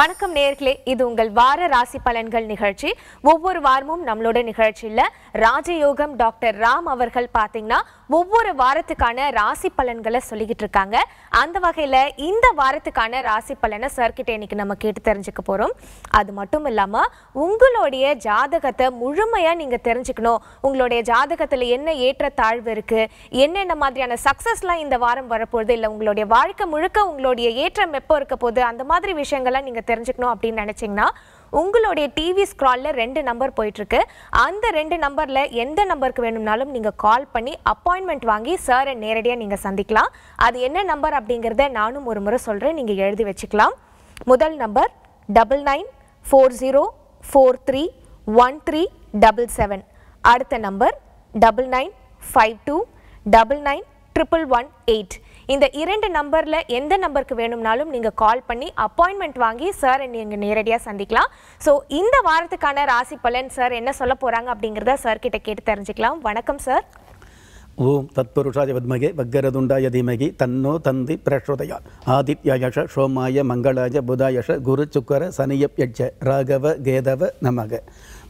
வணக்கம் நேர்களே இது உங்கள் வார ராசி பலன்கள் நிகழ்ச்சி ஒவ்வொரு வாரமும் நம்மளோட நிகழ்ச்சியில் ராஜயோகம் டாக்டர் ராம் அவர்கள் பார்த்தீங்கன்னா ஒவ்வொரு வாரத்துக்கான ராசி பலன்களை சொல்லிக்கிட்டு இருக்காங்க அந்த வகையில் இந்த வாரத்துக்கான ராசி பலனை சார்கிட்ட இன்னைக்கு நம்ம கேட்டு தெரிஞ்சுக்க போகிறோம் அது மட்டும் இல்லாமல் உங்களுடைய ஜாதகத்தை முழுமையாக நீங்கள் தெரிஞ்சுக்கணும் உங்களுடைய ஜாதகத்தில் என்ன ஏற்ற தாழ்வு இருக்குது என்னென்ன மாதிரியான சக்ஸஸ்லாம் இந்த வாரம் வரப்போகுது இல்லை உங்களுடைய வாழ்க்கை முழுக்க உங்களுடைய ஏற்றம் எப்போ இருக்க போகுது அந்த மாதிரி விஷயங்கள்லாம் நீங்கள் தெரிஞ்சுக்கணும் அப்படின்னு நினைச்சிங்கன்னா உங்களுடைய டிவி ஸ்க்ராலில் ரெண்டு நம்பர் போயிட்டுருக்கு அந்த ரெண்டு நம்பரில் எந்த நம்பருக்கு வேணும்னாலும் நீங்கள் கால் பண்ணி அப்பாயின்மெண்ட் வாங்கி சாரை நேரடியாக நீங்கள் சந்திக்கலாம் அது என்ன நம்பர் அப்படிங்கிறத நானும் ஒரு முறை சொல்கிறேன் நீங்கள் எழுதி வச்சுக்கலாம் முதல் number double nine four zero four three one three double seven அடுத்த number double nine five two double nine triple one eight இந்த இரண்டு நம்பரில் எந்த நம்பருக்கு வேணும்னாலும் நீங்கள் கால் பண்ணி அப்பாயின்மெண்ட் வாங்கி சார் நீங்க நேரடியாக சந்திக்கலாம் ஸோ இந்த வாரத்துக்கான ராசி பலன் சார் என்ன சொல்ல போகிறாங்க அப்படிங்கிறத சார் கிட்ட கேட்டு தெரிஞ்சுக்கலாம் வணக்கம் சார் ஓம் தத்புருஷாய வத்மகே வக்கரதுண்டாய தீமகி தன்னோ தந்தி பிரசோதயா ஆதித்யாயஷ சோமாய மங்களாய புதாயஷ குரு சுக்கர சனியப் யட்ச ராகவ கேதவ நமக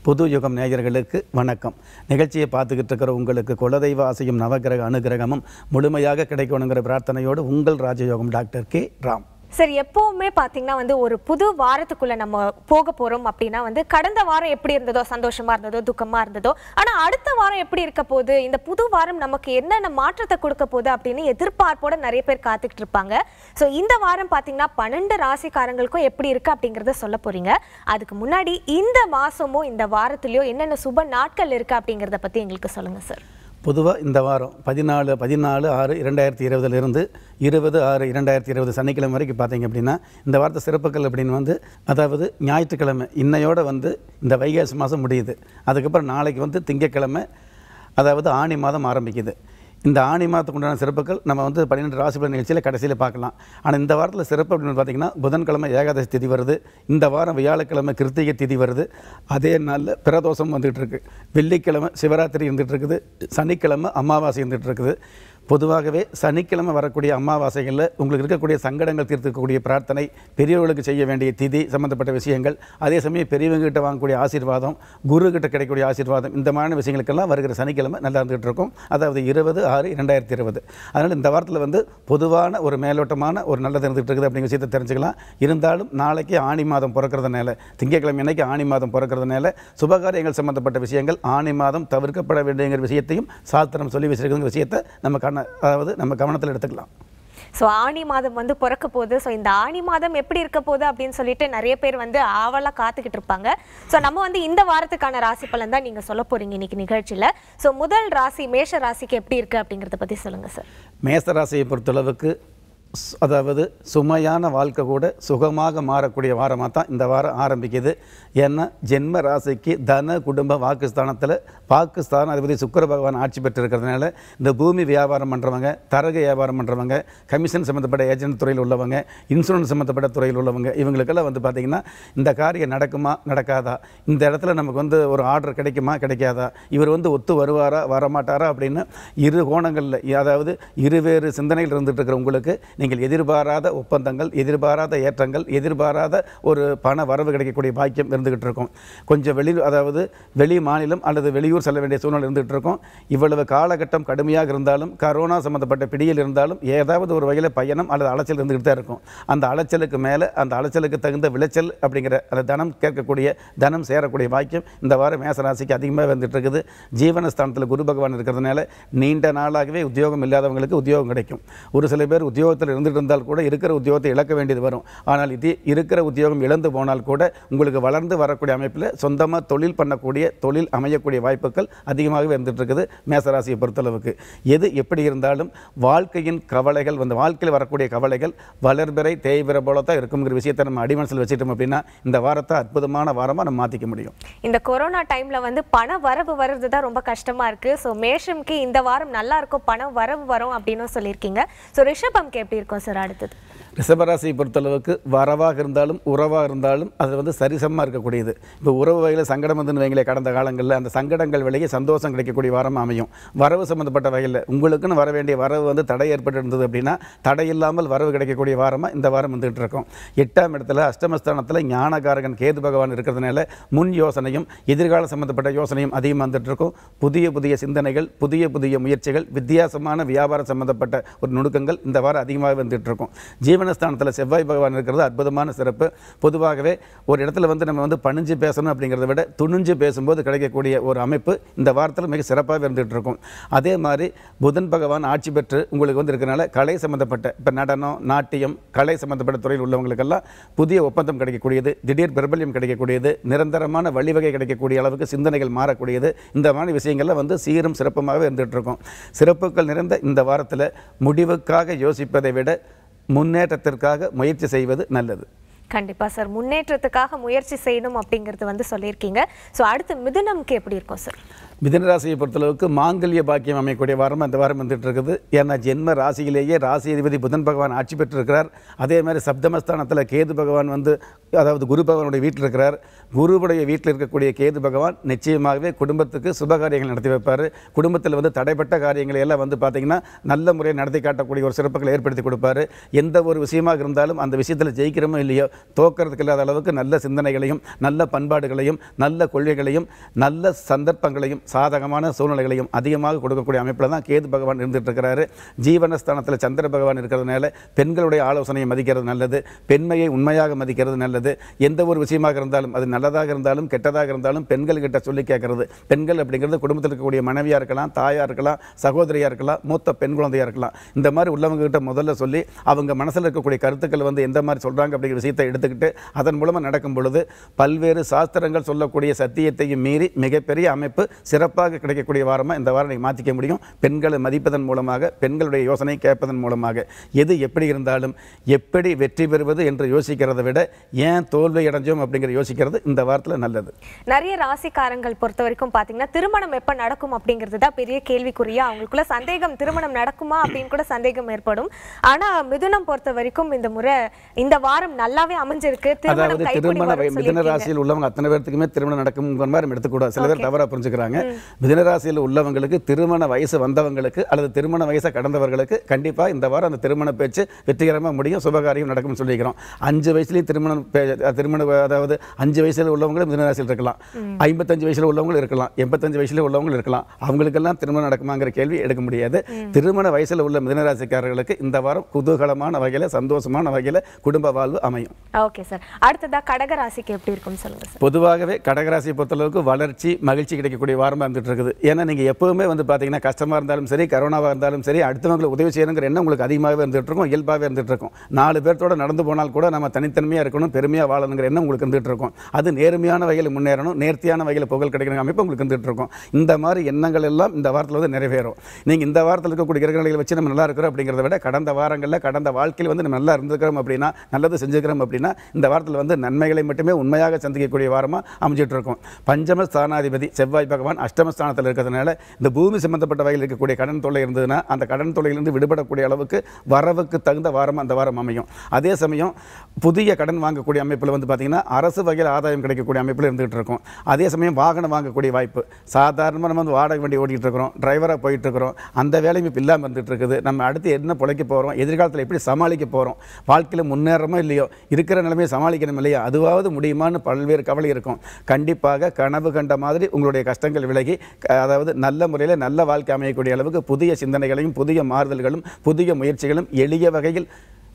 புது யுகம் நேயர்களுக்கு வணக்கம் நிகழ்ச்சியை பார்த்துக்கிட்டு இருக்கிற உங்களுக்கு குலதெய்வ ஆசையும் நவகிரக அனுகிரகமும் முழுமையாக கிடைக்கணுங்கிற பிரார்த்தனையோடு உங்கள் ராஜயோகம் டாக்டர் கே ராம் சரி எப்போவுமே பார்த்தீங்கன்னா வந்து ஒரு புது வாரத்துக்குள்ளே நம்ம போக போகிறோம் அப்படின்னா வந்து கடந்த வாரம் எப்படி இருந்ததோ சந்தோஷமாக இருந்ததோ துக்கமாக இருந்ததோ ஆனால் அடுத்த வாரம் எப்படி இருக்க போகுது இந்த புது வாரம் நமக்கு என்னென்ன மாற்றத்தை கொடுக்க போகுது அப்படின்னு எதிர்பார்ப்போட நிறைய பேர் காத்துக்கிட்டு இருப்பாங்க ஸோ இந்த வாரம் பார்த்தீங்கன்னா பன்னெண்டு ராசிக்காரங்களுக்கும் எப்படி இருக்குது அப்படிங்கிறத சொல்ல போகிறீங்க அதுக்கு முன்னாடி இந்த மாதமும் இந்த வாரத்துலேயோ என்னென்ன சுப நாட்கள் இருக்குது அப்படிங்கிறத பற்றி எங்களுக்கு சொல்லுங்கள் சார் பொதுவாக இந்த வாரம் பதினாலு பதினாலு ஆறு இரண்டாயிரத்தி இருபதுலேருந்து இருபது ஆறு இரண்டாயிரத்தி இருபது சனிக்கிழமை வரைக்கும் பார்த்தீங்க அப்படின்னா இந்த வாரத்தை சிறப்புகள் அப்படின்னு வந்து அதாவது ஞாயிற்றுக்கிழமை இன்னையோடு வந்து இந்த வைகாசி மாதம் முடியுது அதுக்கப்புறம் நாளைக்கு வந்து திங்கக்கிழமை அதாவது ஆணி மாதம் ஆரம்பிக்குது இந்த ஆணி மாதத்துக்கு உண்டான சிறப்புகள் நம்ம வந்து பன்னிரெண்டு ராசிபலன் நிகழ்ச்சியில் கடைசியில் பார்க்கலாம் ஆனால் இந்த வாரத்தில் சிறப்பு அப்படின்னு பார்த்தீங்கன்னா புதன்கிழமை ஏகாதசி திதி வருது இந்த வாரம் வியாழக்கிழமை கிருத்திகை திதி வருது அதே நாளில் பிரதோஷம் வந்துகிட்டு இருக்குது வெள்ளிக்கிழமை சிவராத்திரி இருந்துகிட்டு இருக்குது சனிக்கிழமை அமாவாசை இருந்துகிட்டு இருக்குது பொதுவாகவே சனிக்கிழமை வரக்கூடிய அமாவாசைகளில் உங்களுக்கு இருக்கக்கூடிய சங்கடங்கள் தீர்த்துக்கக்கூடிய பிரார்த்தனை பெரியவர்களுக்கு செய்ய வேண்டிய திதி சம்மந்தப்பட்ட விஷயங்கள் அதே சமயம் பெரியவங்ககிட்ட வாங்கக்கூடிய ஆசீர்வாதம் குருக்கிட்ட கிடைக்கக்கூடிய ஆசீர்வாதம் இந்த மாதிரி விஷயங்களுக்கெல்லாம் வருகிற சனிக்கிழமை நல்லா இருந்துகிட்டு இருக்கும் அதாவது இருபது ஆறு இரண்டாயிரத்தி இருபது அதனால் இந்த வாரத்தில் வந்து பொதுவான ஒரு மேலோட்டமான ஒரு நல்லது இருந்துகிட்டு இருக்குது அப்படிங்கிற விஷயத்தை தெரிஞ்சுக்கலாம் இருந்தாலும் நாளைக்கு ஆணி மாதம் பிறக்கிறதுனால திங்கட்கிழமை அன்னைக்கு ஆணி மாதம் பிறக்கிறதுனால சுபகாரியங்கள் சம்மந்தப்பட்ட விஷயங்கள் ஆணி மாதம் தவிர்க்கப்பட வேண்டியங்கிற விஷயத்தையும் சாஸ்திரம் சொல்லி வச்சிருக்கிற விஷயத்தை நம்ம கண்ண அதாவது நம்ம கவனத்தில் எடுத்துக்கலாம் ஸோ ஆணி மாதம் வந்து பிறக்க போகுது ஸோ இந்த ஆணி மாதம் எப்படி இருக்க போகுது அப்படின்னு சொல்லிட்டு நிறைய பேர் வந்து ஆவலாக காத்துக்கிட்டு இருப்பாங்க ஸோ நம்ம வந்து இந்த வாரத்துக்கான ராசி பலன் தான் நீங்கள் சொல்ல போகிறீங்க இன்னைக்கு நிகழ்ச்சியில் ஸோ முதல் ராசி மேஷ ராசிக்கு எப்படி இருக்குது அப்படிங்கிறத பற்றி சொல்லுங்கள் சார் மேச ராசியை பொறுத்தளவுக்கு அதாவது சுமையான வாழ்க்கை கூட சுகமாக மாறக்கூடிய வாரமாக தான் இந்த வாரம் ஆரம்பிக்குது ஏன்னா ஜென்ம ராசிக்கு தன குடும்ப வாக்குஸ்தானத்தில் பாகிஸ்தான் அதிபதி சுக்கர பகவான் ஆட்சி பெற்றிருக்கிறதுனால இந்த பூமி வியாபாரம் பண்ணுறவங்க தரக வியாபாரம் பண்ணுறவங்க கமிஷன் சம்மந்தப்பட்ட ஏஜென்ட் துறையில் உள்ளவங்க இன்சூரன்ஸ் சம்மந்தப்பட்ட துறையில் உள்ளவங்க இவங்களுக்கெல்லாம் வந்து பார்த்திங்கன்னா இந்த காரியம் நடக்குமா நடக்காதா இந்த இடத்துல நமக்கு வந்து ஒரு ஆர்டர் கிடைக்குமா கிடைக்காதா இவர் வந்து ஒத்து வருவாரா வரமாட்டாரா அப்படின்னு இரு கோணங்களில் அதாவது இருவேறு சிந்தனையில் இருந்துகிட்டு இருக்கிற உங்களுக்கு நீங்கள் எதிர்பாராத ஒப்பந்தங்கள் எதிர்பாராத ஏற்றங்கள் எதிர்பாராத ஒரு பண வரவு கிடைக்கக்கூடிய பாக்கியம் இருந்துகிட்டு இருக்கும் கொஞ்சம் வெளி அதாவது வெளி மாநிலம் அல்லது வெளியூர் செல்ல வேண்டிய சூழ்நிலை இருந்துகிட்டு இருக்கும் இவ்வளவு காலகட்டம் கடுமையாக இருந்தாலும் கரோனா சம்மந்தப்பட்ட பிடியில் இருந்தாலும் ஏதாவது ஒரு வகையில் பயணம் அல்லது அலைச்சல் இருந்துகிட்டு தான் இருக்கும் அந்த அலைச்சலுக்கு மேலே அந்த அலைச்சலுக்கு தகுந்த விளைச்சல் அப்படிங்கிற அந்த தனம் கேட்கக்கூடிய தனம் சேரக்கூடிய வாக்கியம் இந்த வாரம் மேசராசிக்கு அதிகமாக வந்துட்டு இருக்குது ஜீவனஸ்தானத்தில் குரு பகவான் இருக்கிறதுனால நீண்ட நாளாகவே உத்தியோகம் இல்லாதவங்களுக்கு உத்தியோகம் கிடைக்கும் ஒரு சில பேர் உத்தியோகத்தில் ஒருத்தர் இருந்துட்டு இருந்தால் கூட இருக்கிற உத்தியோகத்தை இழக்க வேண்டியது வரும் ஆனால் இது இருக்கிற உத்தியோகம் இழந்து போனால் கூட உங்களுக்கு வளர்ந்து வரக்கூடிய அமைப்பில் சொந்தமாக தொழில் பண்ணக்கூடிய தொழில் அமையக்கூடிய வாய்ப்புகள் அதிகமாகவே இருந்துகிட்டு இருக்குது மேசராசியை பொறுத்தளவுக்கு எது எப்படி இருந்தாலும் வாழ்க்கையின் கவலைகள் வந்து வாழ்க்கையில் வரக்கூடிய கவலைகள் வளர்பிறை தேய்பிற போல தான் இருக்குங்கிற விஷயத்தை நம்ம அடிமனசில் வச்சுட்டோம் அப்படின்னா இந்த வாரத்தை அற்புதமான வாரமாக நம்ம மாற்றிக்க முடியும் இந்த கொரோனா டைமில் வந்து பண வரவு வருது தான் ரொம்ப கஷ்டமாக இருக்குது ஸோ மேஷம்க்கு இந்த வாரம் நல்லா இருக்கும் பணம் வரவு வரும் அப்படின்னு சொல்லியிருக்கீங்க ஸோ ரிஷபம்க்கு எப்படி இருக்கும் சார் அடுத்தது ரிஷபராசியை பொறுத்தளவுக்கு வரவாக இருந்தாலும் உறவாக இருந்தாலும் அது வந்து சரிசமமாக இருக்கக்கூடியது இப்போ உறவு வகையில் சங்கடம் வந்து வைங்களே கடந்த காலங்களில் அந்த சங்கடங்கள் விலகி சந்தோஷம் கிடைக்கக்கூடிய வாரம் அமையும் வரவு சம்மந்தப்பட்ட வகையில் உங்களுக்குன்னு வர வேண்டிய வரவு வந்து தடை ஏற்பட்டு இருந்தது அப்படின்னா தடை இல்லாமல் வரவு கிடைக்கக்கூடிய வாரமாக இந்த வாரம் வந்துகிட்டு இருக்கும் எட்டாம் இடத்துல அஷ்டமஸ்தானத்தில் ஞானகாரகன் கேது பகவான் இருக்கிறதுனால முன் யோசனையும் எதிர்கால சம்மந்தப்பட்ட யோசனையும் அதிகமாக வந்துட்டு இருக்கும் புதிய புதிய சிந்தனைகள் புதிய புதிய முயற்சிகள் வித்தியாசமான வியாபாரம் சம்மந்தப்பட்ட ஒரு நுணுக்கங்கள் இந்த வாரம் அதிகமாக வந்துட்டு இருக்கும் ஜீவனஸ்தானத்தில் செவ்வாய் பகவான் இருக்கிறது அற்புதமான சிறப்பு பொதுவாகவே ஒரு இடத்துல வந்து நம்ம வந்து பணிஞ்சு பேசணும் அப்படிங்கிறத விட துணிஞ்சு பேசும்போது கிடைக்கக்கூடிய ஒரு அமைப்பு இந்த வாரத்தில் மிக சிறப்பாக இருந்துகிட்ருக்கும் அதே மாதிரி புதன் பகவான் ஆட்சி பெற்று உங்களுக்கு வந்து இருக்கிறனால கலை சம்மந்தப்பட்ட இப்போ நடனம் நாட்டியம் கலை சம்மந்தப்பட்ட துறையில் உள்ளவங்களுக்கெல்லாம் புதிய ஒப்பந்தம் கிடைக்கக்கூடியது திடீர் பிரபல்யம் கிடைக்கக்கூடியது நிரந்தரமான வழிவகை கிடைக்கக்கூடிய அளவுக்கு சிந்தனைகள் மாறக்கூடியது இந்த மாதிரி விஷயங்கள்லாம் வந்து சீரும் சிறப்புமாகவே இருந்துகிட்ருக்கும் சிறப்புகள் நிறைந்த இந்த வாரத்தில் முடிவுக்காக யோசிப்பதை விட முன்னேற்றத்திற்காக முயற்சி செய்வது நல்லது கண்டிப்பாக சார் முன்னேற்றத்துக்காக முயற்சி செய்யணும் அப்படிங்கிறது வந்து சொல்லியிருக்கீங்க ஸோ அடுத்து மிதுனம்க்கு எப்படி இருக்கும் சார் மிதனராசியை பொறுத்தளவுக்கு மாங்கல்ய பாக்கியம் அமையக்கூடிய வாரம் அந்த வாரம் வந்துட்டு இருக்குது ஏன்னா ஜென்ம ராசியிலேயே ராசி அதிபதி புதன் பகவான் ஆட்சி பெற்றிருக்கிறார் அதே மாதிரி சப்தமஸ்தானத்தில் கேது பகவான் வந்து அதாவது குரு பகவானுடைய வீட்டில் இருக்கிறார் குருவுடைய வீட்டில் இருக்கக்கூடிய கேது பகவான் நிச்சயமாகவே குடும்பத்துக்கு சுபகாரியங்கள் நடத்தி வைப்பார் குடும்பத்தில் வந்து தடைப்பட்ட காரியங்களை எல்லாம் வந்து பார்த்திங்கன்னா நல்ல முறையை நடத்தி காட்டக்கூடிய ஒரு சிறப்புகளை ஏற்படுத்தி கொடுப்பார் எந்த ஒரு விஷயமாக இருந்தாலும் அந்த விஷயத்தில் ஜெயிக்கிறோமோ இல்லையோ தோக்கிறதுக்கு இல்லாத அளவுக்கு நல்ல சிந்தனைகளையும் நல்ல பண்பாடுகளையும் நல்ல கொள்கைகளையும் நல்ல சந்தர்ப்பங்களையும் சாதகமான சூழ்நிலைகளையும் அதிகமாக கொடுக்கக்கூடிய அமைப்பில் தான் கேது பகவான் இருந்துகிட்டு இருக்கிறாரு ஜீவனஸ்தானத்தில் சந்திர பகவான் இருக்கிறதுனால பெண்களுடைய ஆலோசனையை மதிக்கிறது நல்லது பெண்மையை உண்மையாக மதிக்கிறது நல்லது எந்த ஒரு விஷயமாக இருந்தாலும் அது நல்லதாக இருந்தாலும் கெட்டதாக இருந்தாலும் பெண்கள்கிட்ட சொல்லி கேட்கறது பெண்கள் அப்படிங்கிறது குடும்பத்தில் இருக்கக்கூடிய மனைவியாக இருக்கலாம் தாயாக இருக்கலாம் சகோதரியாக இருக்கலாம் மூத்த பெண் குழந்தையாக இருக்கலாம் இந்த மாதிரி உள்ளவங்ககிட்ட முதல்ல சொல்லி அவங்க மனசில் இருக்கக்கூடிய கருத்துக்கள் வந்து எந்த மாதிரி சொல்கிறாங்க அப்படிங்கிற விஷயத்தை எடுத்துக்கிட்டு அதன் மூலமாக நடக்கும் பொழுது பல்வேறு சாஸ்திரங்கள் சொல்லக்கூடிய சத்தியத்தையும் மீறி மிகப்பெரிய அமைப்பு சிறப்பு சிறப்பாக கிடைக்கக்கூடிய வாரமாக இந்த வாரம் நீங்கள் மாற்றிக்க முடியும் பெண்களை மதிப்பதன் மூலமாக பெண்களுடைய யோசனை கேட்பதன் மூலமாக எது எப்படி இருந்தாலும் எப்படி வெற்றி பெறுவது என்று யோசிக்கிறத விட ஏன் தோல்வி அடைஞ்சோம் அப்படிங்கிற யோசிக்கிறது இந்த வாரத்தில் நல்லது நிறைய ராசிக்காரங்கள் பொறுத்த வரைக்கும் பார்த்தீங்கன்னா திருமணம் எப்போ நடக்கும் அப்படிங்கிறது தான் பெரிய கேள்விக்குறியா அவங்களுக்குள்ள சந்தேகம் திருமணம் நடக்குமா அப்படின்னு கூட சந்தேகம் ஏற்படும் ஆனால் மிதுனம் பொறுத்த வரைக்கும் இந்த முறை இந்த வாரம் நல்லாவே அமைஞ்சிருக்கு திருமண மிதுன ராசியில் உள்ளவங்க அத்தனை பேர்த்துக்குமே திருமணம் நடக்கும் மாதிரி எடுத்துக்கூடாது சில பேர் தவறாக புரிஞ்சுக்கிறாங்க மிதனராசியில் உள்ளவங்களுக்கு திருமண வயசு வந்தவங்களுக்கு அல்லது திருமண வயசை கடந்தவர்களுக்கு கண்டிப்பாக இந்த வாரம் அந்த திருமண பேச்சு வெற்றிகரமாக முடியும் சுபகாரியம் நடக்கும்னு சொல்லிக்கிறோம் அஞ்சு வயசுலேயும் திருமணம் திருமண அதாவது அஞ்சு வயசில் உள்ளவங்களும் மிதனராசியில் இருக்கலாம் ஐம்பத்தஞ்சு வயசில் உள்ளவங்களும் இருக்கலாம் எண்பத்தஞ்சு வயசில் உள்ளவங்களும் இருக்கலாம் அவங்களுக்கெல்லாம் திருமணம் நடக்குமாங்கிற கேள்வி எடுக்க முடியாது திருமண வயசில் உள்ள மிதனராசிக்காரர்களுக்கு இந்த வாரம் குதூகலமான வகையில் சந்தோஷமான வகையில் குடும்ப வாழ்வு அமையும் ஓகே சார் அடுத்ததாக கடகராசிக்கு எப்படி இருக்கும் சொல்லுங்கள் பொதுவாகவே கடகராசியை பொறுத்தளவுக்கு வளர்ச்சி மகிழ்ச்சி கிடைக்கக்கூடிய வாரம் மேம்பட்டு இருக்குது ஏன்னா நீங்கள் எப்போவுமே வந்து பார்த்தீங்கன்னா கஷ்டமாக இருந்தாலும் சரி கரோனாவாக இருந்தாலும் சரி அடுத்தவங்களுக்கு உதவி செய்யணுங்கிற எண்ணம் உங்களுக்கு அதிகமாகவே இருந்துகிட்டு இருக்கும் இயல்பாகவே இருந்துகிட்டு இருக்கும் நாலு பேர்த்தோட நடந்து போனால் கூட நம்ம தனித்தன்மையாக இருக்கணும் பெருமையாக வாழணுங்கிற எண்ணம் உங்களுக்கு இருந்துகிட்டு இருக்கும் அது நேர்மையான வகையில் முன்னேறணும் நேர்த்தியான வகையில் புகழ் கிடைக்கணும் அமைப்பு உங்களுக்கு இருந்துகிட்டு இருக்கும் இந்த மாதிரி எண்ணங்கள் எல்லாம் இந்த வாரத்தில் வந்து நிறைவேறும் நீங்கள் இந்த வாரத்தில் இருக்கக்கூடிய கிரகங்களை வச்சு நம்ம நல்லா இருக்கிறோம் அப்படிங்கிறத விட கடந்த வாரங்களில் கடந்த வாழ்க்கையில் வந்து நம்ம நல்லா இருந்துக்கிறோம் அப்படின்னா நல்லது செஞ்சுக்கிறோம் அப்படின்னா இந்த வாரத்தில் வந்து நன்மைகளை மட்டுமே உண்மையாக சந்திக்கக்கூடிய வாரமாக அமைஞ்சிட்டு இருக்கும் பஞ்சம ஸ்தானாதிபதி செவ்வாய் பகவான் சந்திரன் அஷ்டமஸ்தானத்தில் இருக்கிறதுனால இந்த பூமி சம்பந்தப்பட்ட வகையில் இருக்கக்கூடிய கடன் தொல்லை இருந்ததுன்னா அந்த கடன் தொல்லையிலிருந்து விடுபடக்கூடிய அளவுக்கு வரவுக்கு தகுந்த வாரம் அந்த வாரம் அமையும் அதே சமயம் புதிய கடன் வாங்கக்கூடிய அமைப்பில் வந்து பார்த்திங்கன்னா அரசு வகையில் ஆதாயம் கிடைக்கக்கூடிய அமைப்பில் இருந்துகிட்டு இருக்கும் அதே சமயம் வாகனம் வாங்கக்கூடிய வாய்ப்பு சாதாரணமாக நம்ம வந்து வாடகை வண்டி ஓடிக்கிட்டு இருக்கிறோம் டிரைவராக போயிட்டு இருக்கிறோம் அந்த வேலையும் இப்போ இல்லாமல் இருந்துகிட்டு இருக்குது நம்ம அடுத்து என்ன பிழைக்க போகிறோம் எதிர்காலத்தில் எப்படி சமாளிக்க போகிறோம் வாழ்க்கையில் முன்னேறமோ இல்லையோ இருக்கிற நிலைமையை சமாளிக்கணும் இல்லையா அதுவாவது முடியுமான்னு பல்வேறு கவலை இருக்கும் கண்டிப்பாக கனவு கண்ட மாதிரி உங்களுடைய கஷ்டங்கள் விலகி அதாவது நல்ல முறையில் நல்ல வாழ்க்கை அமையக்கூடிய அளவுக்கு புதிய சிந்தனைகளையும் புதிய மாறுதல்களும் புதிய முயற்சிகளும் எளிய வகையில்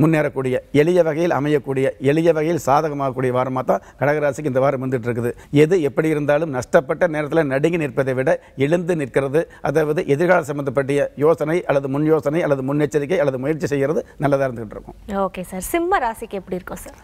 முன்னேறக்கூடிய எளிய வகையில் அமையக்கூடிய எளிய வகையில் சாதகமாகக்கூடிய வாரமாக தான் கடகராசிக்கு இந்த வாரம் வந்துட்டு இருக்குது எது எப்படி இருந்தாலும் நஷ்டப்பட்ட நேரத்தில் நடுங்கி நிற்பதை விட எழுந்து நிற்கிறது அதாவது எதிர்கால சம்பந்தப்பட்ட யோசனை அல்லது முன் யோசனை அல்லது முன்னெச்சரிக்கை அல்லது முயற்சி செய்கிறது நல்லதாக இருந்துகிட்டு இருக்கும் ஓகே சார் சிம்ம ராசிக்கு எப்படி இருக்கும் சார்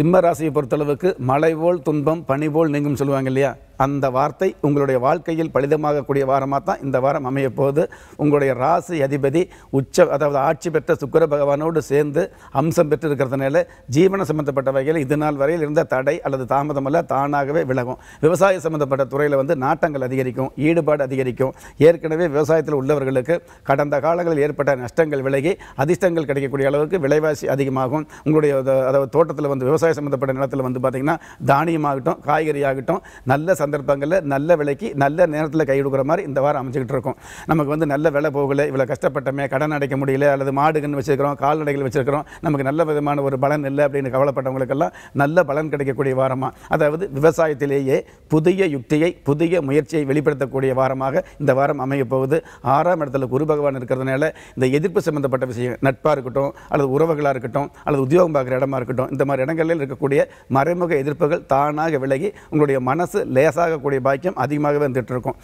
சிம்ம ராசியை பொறுத்தளவுக்கு மழை போல் துன்பம் பனி போல் நீங்கும் சொல்லுவாங்க இல்லையா அந்த வார்த்தை உங்களுடைய வாழ்க்கையில் பலிதமாகக்கூடிய வாரமாக தான் இந்த வாரம் போது உங்களுடைய ராசி அதிபதி உச்ச அதாவது ஆட்சி பெற்ற சுக்கர பகவானோடு சேர்ந்து அம்சம் பெற்று இருக்கிறதுனால ஜீவன சம்பந்தப்பட்ட வகையில் இது நாள் வரையில் இருந்த தடை அல்லது தாமதமெல்லாம் தானாகவே விலகும் விவசாய சம்பந்தப்பட்ட துறையில் வந்து நாட்டங்கள் அதிகரிக்கும் ஈடுபாடு அதிகரிக்கும் ஏற்கனவே விவசாயத்தில் உள்ளவர்களுக்கு கடந்த காலங்களில் ஏற்பட்ட நஷ்டங்கள் விலகி அதிர்ஷ்டங்கள் கிடைக்கக்கூடிய அளவுக்கு விலைவாசி அதிகமாகும் உங்களுடைய அதாவது தோட்டத்தில் வந்து விவசாய சம்பந்தப்பட்ட நிலத்தில் வந்து பார்த்திங்கன்னா தானியமாகட்டும் காய்கறி ஆகட்டும் நல்ல சந்தர்ப்பங்களில் நல்ல விலைக்கு நல்ல நேரத்தில் கையெடுக்கிற மாதிரி இந்த வாரம் அமைச்சிக்கிட்டு இருக்கும் நமக்கு வந்து நல்ல விலை போகலை இவ்வளோ கஷ்டப்பட்டமே கடன் அடைக்க முடியல அல்லது மாடுகள் வச்சுருக்கிறோம் கால்நடைகள் வச்சுருக்கிறோம் நமக்கு நல்ல விதமான ஒரு பலன் இல்லை அப்படின்னு கவலைப்பட்டவங்களுக்கெல்லாம் நல்ல பலன் கிடைக்கக்கூடிய வாரமாக அதாவது விவசாயத்திலேயே புதிய யுக்தியை புதிய முயற்சியை வெளிப்படுத்தக்கூடிய வாரமாக இந்த வாரம் அமைய போகுது ஆறாம் இடத்துல குரு பகவான் இருக்கிறதுனால இந்த எதிர்ப்பு சம்மந்தப்பட்ட விஷயம் நட்பாக இருக்கட்டும் அல்லது உறவுகளாக இருக்கட்டும் அல்லது உத்தியோகம் பார்க்குற இடமா இருக்கட்டும் இந்த மாதிரி இடங்களில் இருக்கக்கூடிய மறைமுக எதிர்ப்புகள் தானாக விலகி உங்களுடைய மனசு லேச அரசாகக்கூடிய பாக்கியம் அதிகமாகவே வந்துட்டு இருக்கும்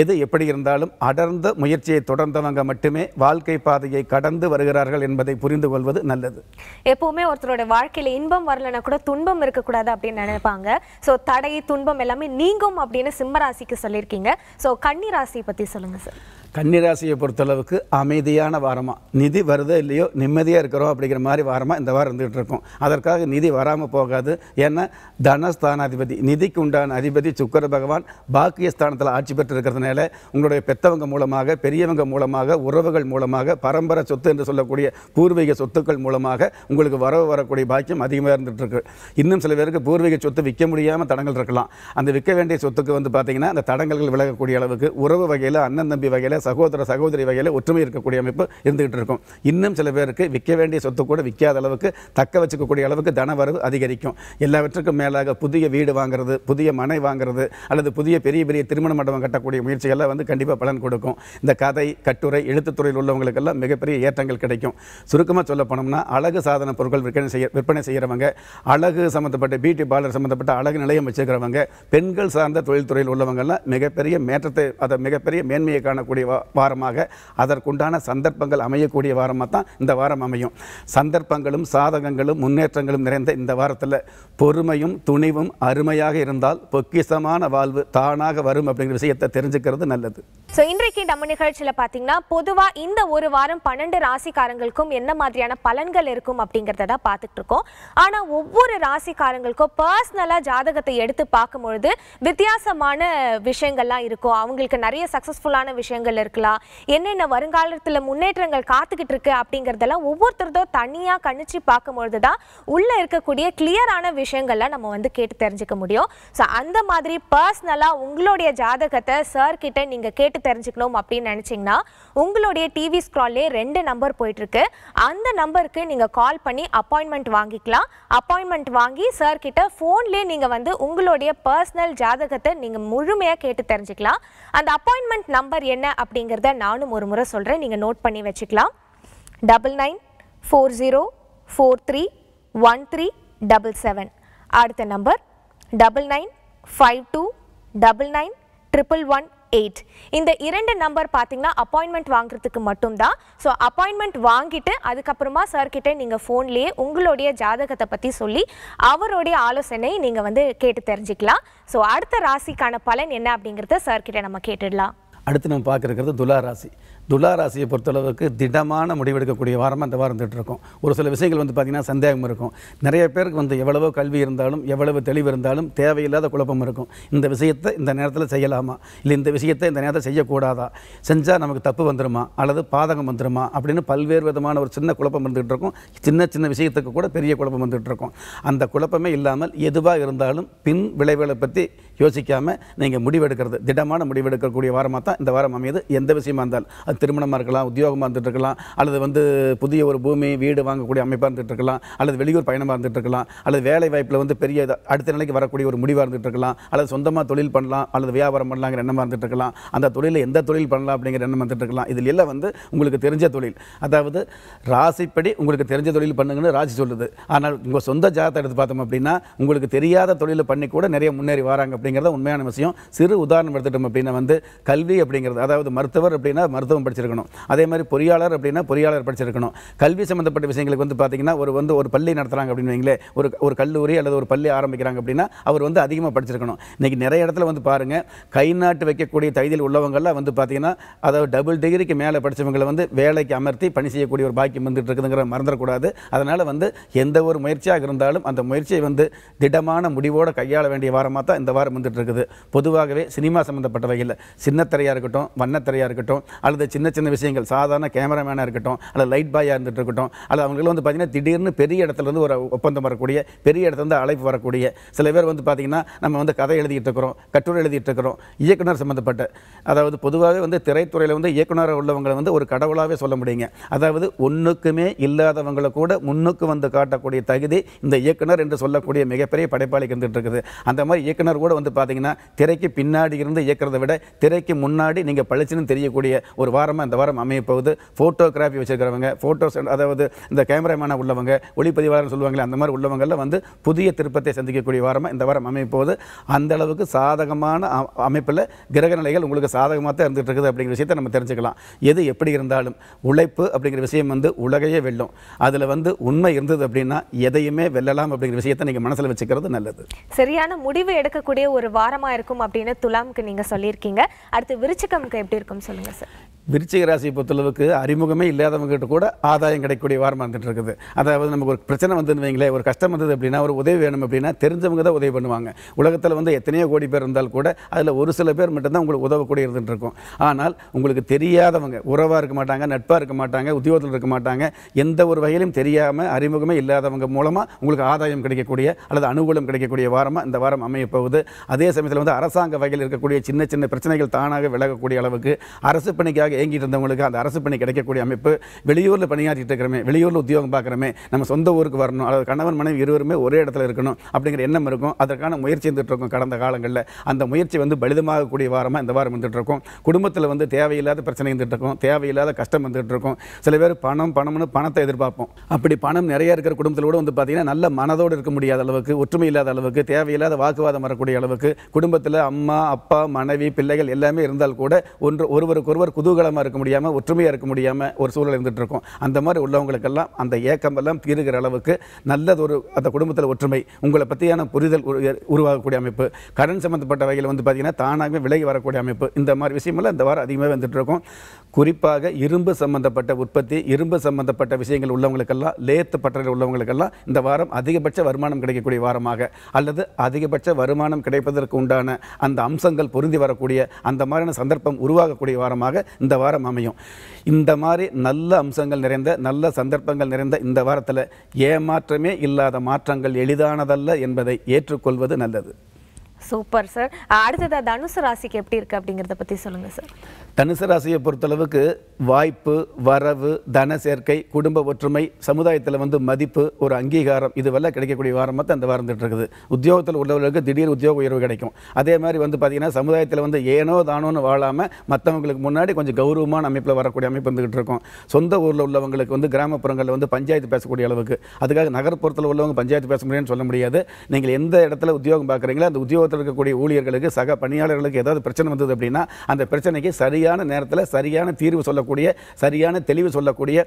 எது எப்படி இருந்தாலும் அடர்ந்த முயற்சியை தொடர்ந்தவங்க மட்டுமே வாழ்க்கை பாதையை கடந்து வருகிறார்கள் என்பதை புரிந்து கொள்வது நல்லது எப்பவுமே ஒருத்தரோட வாழ்க்கையில இன்பம் வரலன்னா கூட துன்பம் இருக்கக்கூடாது அப்படின்னு நினைப்பாங்க ஸோ தடை துன்பம் எல்லாமே நீங்கும் அப்படின்னு சிம்மராசிக்கு சொல்லியிருக்கீங்க ஸோ கன்னி ராசியை பற்றி சொல்லுங்கள் சார் கன்னிராசியை பொறுத்தளவுக்கு அமைதியான வாரமாக நிதி வருதோ இல்லையோ நிம்மதியாக இருக்கிறோம் அப்படிங்கிற மாதிரி வாரமாக இந்த வாரம் இருந்துகிட்டு இருக்கும் அதற்காக நிதி வராமல் போகாது ஏன்னா தனஸ்தானாதிபதி நிதிக்கு உண்டான அதிபதி சுக்கர பகவான் பாக்கியஸ்தானத்தில் ஆட்சி பெற்று இருக்கிறதுனால உங்களுடைய பெத்தவங்க மூலமாக பெரியவங்க மூலமாக உறவுகள் மூலமாக பரம்பரை சொத்து என்று சொல்லக்கூடிய பூர்வீக சொத்துக்கள் மூலமாக உங்களுக்கு வரவு வரக்கூடிய பாக்கியம் அதிகமாக இருந்துகிட்டு இருக்கு இன்னும் சில பேருக்கு பூர்வீக சொத்து விற்க முடியாமல் தடங்கள் இருக்கலாம் அந்த விற்க வேண்டிய சொத்துக்கு வந்து பார்த்திங்கன்னா அந்த தடங்கல்கள் விலகக்கூடிய அளவுக்கு உறவு வகையில் அண்ணன் தம்பி வகையில் சகோதர சகோதரி வகையில் ஒற்றுமை இருக்கக்கூடிய அமைப்பு இருந்துகிட்டு இருக்கும் இன்னும் சில பேருக்கு விற்க வேண்டிய சொத்து கூட விற்காத அளவுக்கு தக்க வச்சுக்கக்கூடிய அளவுக்கு தன வரவு அதிகரிக்கும் எல்லாவற்றுக்கும் மேலாக புதிய வீடு வாங்குறது புதிய மனை வாங்குறது அல்லது புதிய பெரிய பெரிய திருமண மண்டபம் கட்டக்கூடிய முயற்சிகள்லாம் வந்து கண்டிப்பாக பலன் கொடுக்கும் இந்த கதை கட்டுரை எழுத்துத்துறையில் உள்ளவங்களுக்கெல்லாம் மிகப்பெரிய ஏற்றங்கள் கிடைக்கும் சுருக்கமாக சொல்ல போனோம்னா அழகு சாதன பொருட்கள் விற்பனை செய்ய விற்பனை செய்கிறவங்க அழகு சம்மந்தப்பட்ட பியூட்டி பார்லர் சம்மந்தப்பட்ட அழகு நிலையம் வச்சுருக்கிறவங்க பெண்கள் சார்ந்த தொழில்துறையில் உள்ளவங்கெல்லாம் மிகப்பெரிய மேற்றத்தை அதை மிகப்பெரிய மேன்மையை காணக்கூடிய வாரமாக அதற்குண்டான சந்தர்ப்பங்கள் அமையக்கூடிய வாரமாக தான் இந்த வாரம் அமையும் சந்தர்ப்பங்களும் சாதகங்களும் முன்னேற்றங்களும் நிறைந்த இந்த வாரத்தில் பொறுமையும் துணிவும் அருமையாக இருந்தால் பொக்கிசமான வாழ்வு தானாக வரும் அப்படிங்கிற விஷயத்தை தெரிஞ்சுக்கிறது நல்லது ஸோ இன்றைக்கு நம்ம நிகழ்ச்சியில் பார்த்தீங்கன்னா பொதுவாக இந்த ஒரு வாரம் பன்னெண்டு ராசிக்காரங்களுக்கும் என்ன மாதிரியான பலன்கள் இருக்கும் அப்படிங்கிறத தான் பார்த்துட்டு இருக்கோம் ஆனால் ஒவ்வொரு ராசிக்காரங்களுக்கும் பர்சனலாக ஜாதகத்தை எடுத்து பார்க்கும்பொழுது வித்தியாசமான விஷயங்கள்லாம் இருக்கும் அவங்களுக்கு நிறைய சக்ஸஸ்ஃபுல்லான விஷயங்கள் இருக்கலாம் என்னென்ன வருங்காலத்தில் முன்னேற்றங்கள் காத்துக்கிட்டு இருக்கு அப்படிங்கிறதெல்லாம் ஒவ்வொருத்தரதோ தனியாக கணிச்சு பார்க்கும்பொழுது தான் உள்ளே இருக்கக்கூடிய கிளியரான விஷயங்கள்லாம் நம்ம வந்து கேட்டு தெரிஞ்சுக்க முடியும் ஸோ அந்த மாதிரி பர்சனலாக உங்களுடைய ஜாதகத்தை சார்கிட்ட நீங்கள் கேட்டு கேட்டு தெரிஞ்சுக்கணும் அப்படின்னு நினைச்சிங்கன்னா உங்களுடைய டிவி ஸ்க்ரால்லே ரெண்டு நம்பர் போயிட்டுருக்கு அந்த நம்பருக்கு நீங்கள் கால் பண்ணி அப்பாயின்மெண்ட் வாங்கிக்கலாம் அப்பாயின்மெண்ட் வாங்கி கிட்ட ஃபோன்லேயே நீங்கள் வந்து உங்களுடைய பர்சனல் ஜாதகத்தை நீங்கள் முழுமையாக கேட்டு தெரிஞ்சுக்கலாம் அந்த அப்பாயின்மெண்ட் நம்பர் என்ன அப்படிங்கிறத நானும் ஒரு முறை சொல்கிறேன் நீங்கள் நோட் பண்ணி வச்சுக்கலாம் double nine four zero four three one three double seven அடுத்த number double nine five two double nine triple one eight இந்த இரண்டு நம்பர் பார்த்தீங்கன்னா அப்பாயின்மெண்ட் வாங்குறதுக்கு மட்டும்தான் ஸோ அப்பாயின்மெண்ட் வாங்கிட்டு அதுக்கப்புறமா சார்கிட்ட நீங்கள் ஃபோன்லேயே உங்களுடைய ஜாதகத்தை பற்றி சொல்லி அவருடைய ஆலோசனை நீங்கள் வந்து கேட்டு தெரிஞ்சுக்கலாம் ஸோ அடுத்த ராசிக்கான பலன் என்ன அப்படிங்கிறத சார்கிட்ட நம்ம கேட்டுடலாம் அடுத்து நம்ம பார்க்குறது துலா ராசி துளாராசியை பொறுத்தளவுக்கு திடமான முடிவெடுக்கக்கூடிய வாரமாக இந்த வாரம் இருக்கும் ஒரு சில விஷயங்கள் வந்து பார்த்திங்கன்னா சந்தேகம் இருக்கும் நிறைய பேருக்கு வந்து எவ்வளவோ கல்வி இருந்தாலும் எவ்வளவு தெளிவு இருந்தாலும் தேவையில்லாத குழப்பம் இருக்கும் இந்த விஷயத்தை இந்த நேரத்தில் செய்யலாமா இல்லை இந்த விஷயத்தை இந்த நேரத்தில் செய்யக்கூடாதா செஞ்சால் நமக்கு தப்பு வந்துடுமா அல்லது பாதகம் வந்துடுமா அப்படின்னு பல்வேறு விதமான ஒரு சின்ன குழப்பம் இருந்துகிட்டு இருக்கும் சின்ன சின்ன விஷயத்துக்கு கூட பெரிய குழப்பம் வந்துகிட்டு இருக்கும் அந்த குழப்பமே இல்லாமல் எதுவாக இருந்தாலும் பின் விளைவுகளை பற்றி யோசிக்காமல் நீங்கள் முடிவெடுக்கிறது திடமான முடிவெடுக்கக்கூடிய வாரமாக தான் இந்த வாரம் அமையுது எந்த விஷயமா இருந்தாலும் அது திருமணமாக இருக்கலாம் உத்தியோகமாக இருந்துட்டு இருக்கலாம் அல்லது வந்து புதிய ஒரு பூமி வீடு வாங்கக்கூடிய அமைப்பாக இருந்துட்டு இருக்கலாம் அல்லது வெளியூர் பயணமாக இருந்துட்டு இருக்கலாம் அல்லது வேலை வாய்ப்பில் வந்து பெரிய அடுத்த நிலைக்கு வரக்கூடிய ஒரு முடிவாக இருந்துட்டு இருக்கலாம் அல்லது சொந்தமாக தொழில் பண்ணலாம் அல்லது வியாபாரம் பண்ணலாங்கிற எண்ணமாக இருந்துட்டு இருக்கலாம் அந்த தொழிலில் எந்த தொழில் பண்ணலாம் அப்படிங்கிற எண்ணம் வந்துட்டு இருக்கலாம் இதில் எல்லாம் வந்து உங்களுக்கு தெரிஞ்ச தொழில் அதாவது ராசிப்படி உங்களுக்கு தெரிஞ்ச தொழில் பண்ணுங்கன்னு ராசி சொல்லுது ஆனால் உங்கள் சொந்த ஜாதத்தை எடுத்து பார்த்தோம் அப்படின்னா உங்களுக்கு தெரியாத தொழிலை பண்ணி கூட நிறைய முன்னேறி வராங்க அப்படி அப்படிங்கிறது உண்மையான விஷயம் சிறு உதாரணம் எடுத்துட்டோம் அப்படின்னா வந்து கல்வி அப்படிங்கிறது அதாவது மருத்துவர் அப்படின்னா மருத்துவம் படிச்சிருக்கணும் அதே மாதிரி பொறியாளர் அப்படின்னா பொறியாளர் படிச்சிருக்கணும் கல்வி சம்மந்தப்பட்ட விஷயங்களுக்கு வந்து பார்த்தீங்கன்னா ஒரு வந்து ஒரு பள்ளி நடத்துகிறாங்க அப்படின்னு ஒரு ஒரு கல்லூரி அல்லது ஒரு பள்ளி ஆரம்பிக்கிறாங்க அப்படின்னா அவர் வந்து அதிகமாக படிச்சிருக்கணும் இன்றைக்கி நிறைய இடத்துல வந்து பாருங்கள் கை நாட்டு வைக்கக்கூடிய தகுதியில் உள்ளவங்கள்லாம் வந்து பார்த்தீங்கன்னா அதாவது டபுள் டிகிரிக்கு மேலே படித்தவங்களை வந்து வேலைக்கு அமர்த்தி பணி செய்யக்கூடிய ஒரு பாக்கியம் வந்துட்டு இருக்குதுங்கிற மறந்துடக்கூடாது அதனால் வந்து எந்த ஒரு முயற்சியாக இருந்தாலும் அந்த முயற்சியை வந்து திடமான முடிவோடு கையாள வேண்டிய வாரமாக தான் இந்த வாரம் வந்துட்டு இருக்குது பொதுவாகவே சினிமா சம்மந்தப்பட்ட வகையில் சின்னத்திரையாக இருக்கட்டும் வண்ணத்திரையாக இருக்கட்டும் அல்லது சின்ன சின்ன விஷயங்கள் சாதாரண கேமராமேனாக இருக்கட்டும் அல்லது லைட் பாயாக இருந்துட்டு இருக்கட்டும் அல்லது அவங்களுக்கு வந்து பார்த்திங்கன்னா திடீர்னு பெரிய இடத்துலேருந்து ஒரு ஒப்பந்தம் வரக்கூடிய பெரிய இடத்துலேருந்து அழைப்பு வரக்கூடிய சில பேர் வந்து பார்த்திங்கன்னா நம்ம வந்து கதை எழுதிட்டு இருக்கிறோம் கட்டுரை எழுதிட்டு இருக்கிறோம் இயக்குனர் சம்மந்தப்பட்ட அதாவது பொதுவாகவே வந்து திரைத்துறையில் வந்து இயக்குனர் உள்ளவங்களை வந்து ஒரு கடவுளாகவே சொல்ல முடியுங்க அதாவது ஒன்றுக்குமே இல்லாதவங்களை கூட முன்னுக்கு வந்து காட்டக்கூடிய தகுதி இந்த இயக்குனர் என்று சொல்லக்கூடிய மிகப்பெரிய படைப்பாளிக்கு வந்துட்டு இருக்குது அந்த மாதிரி இயக்குனர் கூட வந்து பார்த்தீங்கன்னா திரைக்கு பின்னாடி இருந்து இயக்கிறத விட திரைக்கு முன்னாடி நீங்கள் பழிச்சுன்னு தெரியக்கூடிய ஒரு வாரமாக இந்த வாரம் அமையப்போகுது ஃபோட்டோகிராஃபி வச்சுருக்கிறவங்க ஃபோட்டோஸ் அதாவது இந்த கேமராமேனாக உள்ளவங்க ஒளிப்பதிவாளர் சொல்லுவாங்களே அந்த மாதிரி உள்ளவங்கள்லாம் வந்து புதிய திருப்பத்தை சந்திக்கக்கூடிய வாரமாக இந்த வாரம் அமையப்போகுது அந்த அளவுக்கு சாதகமான அமைப்பில் கிரக நிலைகள் உங்களுக்கு சாதகமாக தான் இருந்துகிட்டு இருக்குது அப்படிங்கிற விஷயத்தை நம்ம தெரிஞ்சுக்கலாம் எது எப்படி இருந்தாலும் உழைப்பு அப்படிங்கிற விஷயம் வந்து உலகையே வெல்லும் அதில் வந்து உண்மை இருந்தது அப்படின்னா எதையுமே வெல்லலாம் அப்படிங்கிற விஷயத்தை நீங்கள் மனசில் வச்சுக்கிறது நல்லது சரியான முடிவு எடுக்கக்கூடிய ஒரு வாரமாக இருக்கும் அப்படின்னு துலாமுக்கு நீங்கள் சொல்லியிருக்கீங்க அடுத்து விருச்சிக்கமுக்கு எப்படி இருக்கும்னு சொல்லுங்கள் சார் விருச்சிக ராசியை பொறுத்தளவுக்கு அறிமுகமே இல்லாதவங்ககிட்ட கூட ஆதாயம் கிடைக்கக்கூடிய வாரமாக வந்துட்டு இருக்குது அதாவது நமக்கு ஒரு பிரச்சனை வந்ததுன்னு வைங்களேன் ஒரு கஷ்டம் வந்தது அப்படின்னா ஒரு உதவி வேணும் அப்படின்னா தெரிஞ்சவங்க தான் உதவி பண்ணுவாங்க உலகத்தில் வந்து எத்தனையோ கோடி பேர் இருந்தால் கூட அதில் ஒரு சில பேர் மட்டும்தான் உங்களுக்கு உதவக்கூடிய இருந்துட்டு இருக்கும் ஆனால் உங்களுக்கு தெரியாதவங்க உறவாக இருக்க மாட்டாங்க நட்பாக இருக்க மாட்டாங்க உத்தியோகத்தில் இருக்க மாட்டாங்க எந்த ஒரு வகையிலும் தெரியாமல் அறிமுகமே இல்லாதவங்க மூலமாக உங்களுக்கு ஆதாயம் கிடைக்கக்கூடிய அல்லது அனுகூலம் கிடைக்கக்கூடிய வாரமாக இந்த வாரம் அமையப்போகுது அதே சமயத்தில் வந்து அரசாங்க வகையில் இருக்கக்கூடிய சின்ன சின்ன பிரச்சனைகள் தானாக விலகக்கூடிய அளவுக்கு அரசு பணிக்காக ஏங்கிட்டு இருந்தவங்களுக்கு அந்த அரசு பணி கிடைக்கக்கூடிய அமைப்பு வெளியூரில் பணியாற்றிட்டு இருக்கிறமே வெளியூரில் உத்தியோகம் பார்க்குறமே நம்ம சொந்த ஊருக்கு வரணும் அதாவது கணவன் மனைவி இருவருமே ஒரே இடத்துல இருக்கணும் அப்படிங்கிற எண்ணம் இருக்கும் அதற்கான முயற்சி இருந்துகிட்ருக்கும் கடந்த காலங்களில் அந்த முயற்சி வந்து பலிதமாகக்கூடிய வாரமாக இந்த வாரம் இருந்துகிட்ருக்கும் குடும்பத்தில் வந்து தேவையில்லாத பிரச்சனை இருந்துகிட்ருக்கும் தேவையில்லாத கஷ்டம் வந்துகிட்ருக்கும் சில பேர் பணம் பணம்னு பணத்தை எதிர்பார்ப்போம் அப்படி பணம் நிறைய இருக்கிற குடும்பத்தில் கூட வந்து பார்த்தீங்கன்னா நல்ல மனதோடு இருக்க முடியாத அளவுக்கு ஒற்றுமை இல்லாத அளவுக்கு தேவையில்லாத வாக்குவாதம் வரக்கூடிய அளவுக்கு குடும்பத்தில் அம்மா அப்பா மனைவி பிள்ளைகள் எல்லாமே இருந்தால் கூட ஒன்று ஒருவருக்கொருவர் ஒருவர் குதூகலம் உற்சாகமாக இருக்க முடியாமல் ஒற்றுமையாக இருக்க முடியாமல் ஒரு சூழல் இருந்துகிட்டு இருக்கும் அந்த மாதிரி உள்ளவங்களுக்கெல்லாம் அந்த ஏக்கமெல்லாம் தீருகிற அளவுக்கு நல்லது ஒரு அந்த குடும்பத்தில் ஒற்றுமை உங்களை பற்றியான புரிதல் உருவாகக்கூடிய அமைப்பு கடன் சம்மந்தப்பட்ட வகையில் வந்து பார்த்திங்கன்னா தானாகவே விலகி வரக்கூடிய அமைப்பு இந்த மாதிரி விஷயமெல்லாம் இந்த வாரம் அதிகமாக வந்துட்டு இருக்கும் குறிப்பாக இரும்பு சம்பந்தப்பட்ட உற்பத்தி இரும்பு சம்பந்தப்பட்ட விஷயங்கள் உள்ளவங்களுக்கெல்லாம் லேத்து பட்டறையில் உள்ளவங்களுக்கெல்லாம் இந்த வாரம் அதிகபட்ச வருமானம் கிடைக்கக்கூடிய வாரமாக அல்லது அதிகபட்ச வருமானம் கிடைப்பதற்கு உண்டான அந்த அம்சங்கள் பொருந்தி வரக்கூடிய அந்த மாதிரியான சந்தர்ப்பம் உருவாகக்கூடிய வாரமாக இந்த வாரம் அமையும் இந்த மாதிரி நல்ல அம்சங்கள் நிறைந்த நல்ல சந்தர்ப்பங்கள் நிறைந்த இந்த வாரத்தில் ஏமாற்றமே இல்லாத மாற்றங்கள் எளிதானதல்ல என்பதை ஏற்றுக்கொள்வது நல்லது சூப்பர் சார் அடுத்ததாக தனுசு ராசிக்கு எப்படி இருக்குது அப்படிங்கிறத பற்றி சொல்லுங்கள் சார் தனுசு ராசியை பொறுத்தளவுக்கு வாய்ப்பு வரவு தன சேர்க்கை குடும்ப ஒற்றுமை சமுதாயத்தில் வந்து மதிப்பு ஒரு அங்கீகாரம் இதுவெல்லாம் கிடைக்கக்கூடிய வாரமாக தான் அந்த வாரம் இருக்குது உத்தியோகத்தில் உள்ளவர்களுக்கு திடீர் உத்தியோக உயர்வு கிடைக்கும் அதே மாதிரி வந்து பார்த்திங்கன்னா சமுதாயத்தில் வந்து ஏனோ தானோன்னு வாழாமல் மற்றவங்களுக்கு முன்னாடி கொஞ்சம் கௌரவமான அமைப்பில் வரக்கூடிய அமைப்பு வந்துகிட்டு இருக்கும் சொந்த ஊரில் உள்ளவங்களுக்கு வந்து கிராமப்புறங்களில் வந்து பஞ்சாயத்து பேசக்கூடிய அளவுக்கு அதுக்காக நகர்ப்புறத்தில் உள்ளவங்க பஞ்சாயத்து பேச முடியும்னு சொல்ல முடியாது நீங்கள் எந்த இடத்துல உத்தியோகம் பார்க்குறீங்களோ அந்த உத்தியோக நிறுவனத்தில் இருக்கக்கூடிய ஊழியர்களுக்கு சக பணியாளர்களுக்கு ஏதாவது பிரச்சனை வந்தது அப்படின்னா அந்த பிரச்சனைக்கு சரியான நேரத்தில் சரியான தீர்வு சொல்லக்கூடிய சரியான தெளிவு சொல்லக்கூடிய